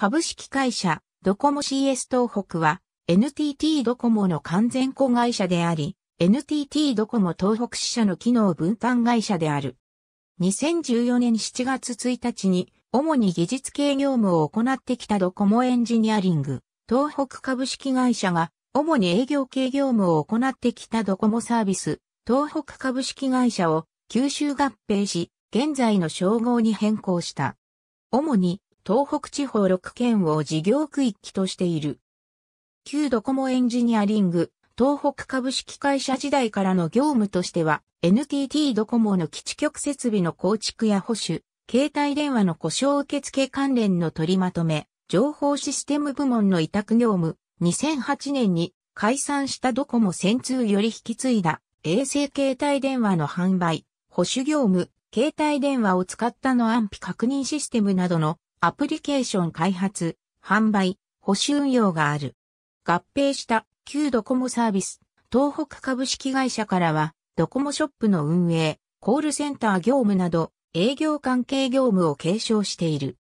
株式会社ドコモ CS 東北は NTT ドコモの完全子会社であり、NTT ドコモ東北支社の機能分担会社である。2014年7月1日に主に技術系業務を行ってきたドコモエンジニアリング、東北株式会社が主に営業系業務を行ってきたドコモサービス、東北株式会社を吸収合併し、現在の称号に変更した。主に東北地方6県を事業区域としている。旧ドコモエンジニアリング、東北株式会社時代からの業務としては、NTT ドコモの基地局設備の構築や保守、携帯電話の故障受付関連の取りまとめ、情報システム部門の委託業務、2008年に解散したドコモ戦通より引き継いだ衛星携帯電話の販売、保守業務、携帯電話を使ったの安否確認システムなどのアプリケーション開発、販売、保守運用がある。合併した旧ドコモサービス、東北株式会社からは、ドコモショップの運営、コールセンター業務など、営業関係業務を継承している。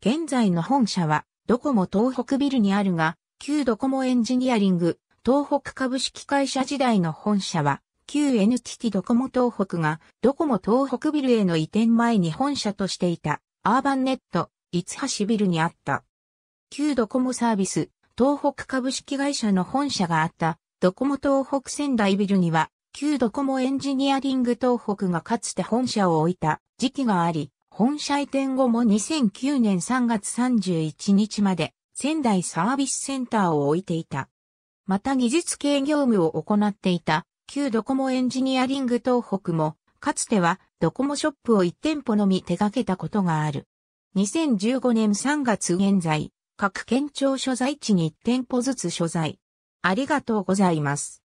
現在の本社は、ドコモ東北ビルにあるが、旧ドコモエンジニアリング、東北株式会社時代の本社は、旧 NTT ドコモ東北が、ドコモ東北ビルへの移転前に本社としていた、アーバンネット、五橋ビルにあった。旧ドコモサービス、東北株式会社の本社があった、ドコモ東北仙台ビルには、旧ドコモエンジニアリング東北がかつて本社を置いた時期があり、本社移転後も2009年3月31日まで仙台サービスセンターを置いていた。また技術系業務を行っていた旧ドコモエンジニアリング東北も、かつてはドコモショップを1店舗のみ手掛けたことがある。2015年3月現在、各県庁所在地に1店舗ずつ所在。ありがとうございます。